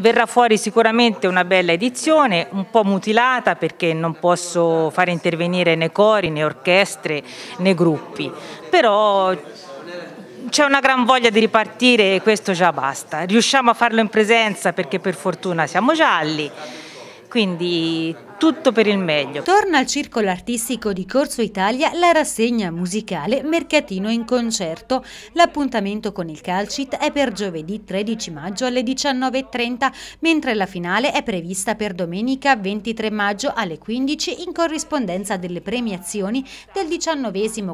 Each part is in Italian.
Verrà fuori sicuramente una bella edizione, un po' mutilata perché non posso fare intervenire né cori, né orchestre, né gruppi, però c'è una gran voglia di ripartire e questo già basta. Riusciamo a farlo in presenza perché per fortuna siamo gialli, quindi tutto per il meglio. Torna al circolo artistico di Corso Italia la rassegna musicale Mercatino in concerto. L'appuntamento con il Calcit è per giovedì 13 maggio alle 19.30, mentre la finale è prevista per domenica 23 maggio alle 15 in corrispondenza delle premiazioni del 19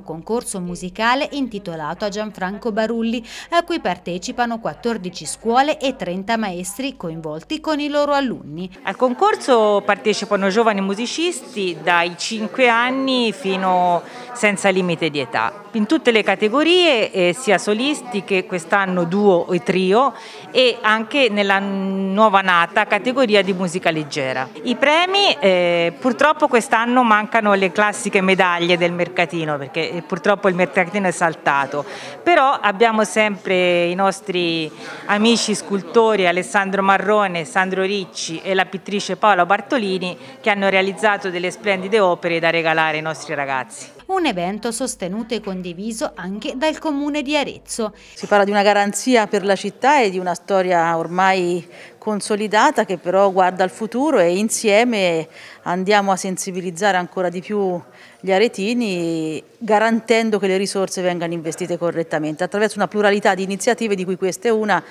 concorso musicale intitolato a Gianfranco Barulli, a cui partecipano 14 scuole e 30 maestri coinvolti con i loro alunni. Al concorso partecipano giovani musicisti dai 5 anni fino senza limite di età, in tutte le categorie, eh, sia solisti che quest'anno duo e trio e anche nella nuova nata categoria di musica leggera. I premi eh, purtroppo quest'anno mancano le classiche medaglie del mercatino perché eh, purtroppo il mercatino è saltato, però abbiamo sempre i nostri amici scultori Alessandro Marrone, Sandro Ricci e la pittrice Paola Bartolini che hanno realizzato delle splendide opere da regalare ai nostri ragazzi. Un evento sostenuto e condiviso anche dal Comune di Arezzo. Si parla di una garanzia per la città e di una storia ormai consolidata che però guarda al futuro e insieme andiamo a sensibilizzare ancora di più gli aretini garantendo che le risorse vengano investite correttamente attraverso una pluralità di iniziative di cui questa è una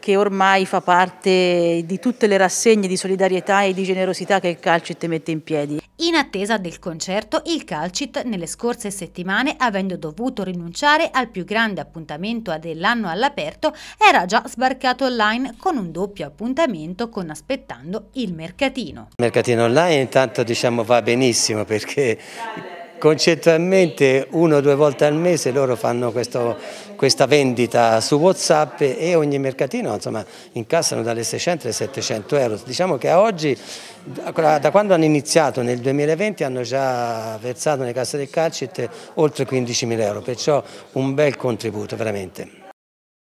che ormai fa parte di tutte le rassegne di solidarietà e di generosità che il Calcit mette in piedi. In attesa del concerto, il Calcit nelle scorse settimane, avendo dovuto rinunciare al più grande appuntamento dell'anno all'aperto, era già sbarcato online con un doppio appuntamento appuntamento con Aspettando il Mercatino. Il mercatino online intanto diciamo va benissimo perché concettualmente uno o due volte al mese loro fanno questo, questa vendita su Whatsapp e ogni mercatino insomma, incassano dalle 600 alle 700 euro. Diciamo che a oggi, da quando hanno iniziato nel 2020 hanno già versato nelle casse del Calcit oltre 15.000 euro, perciò un bel contributo veramente.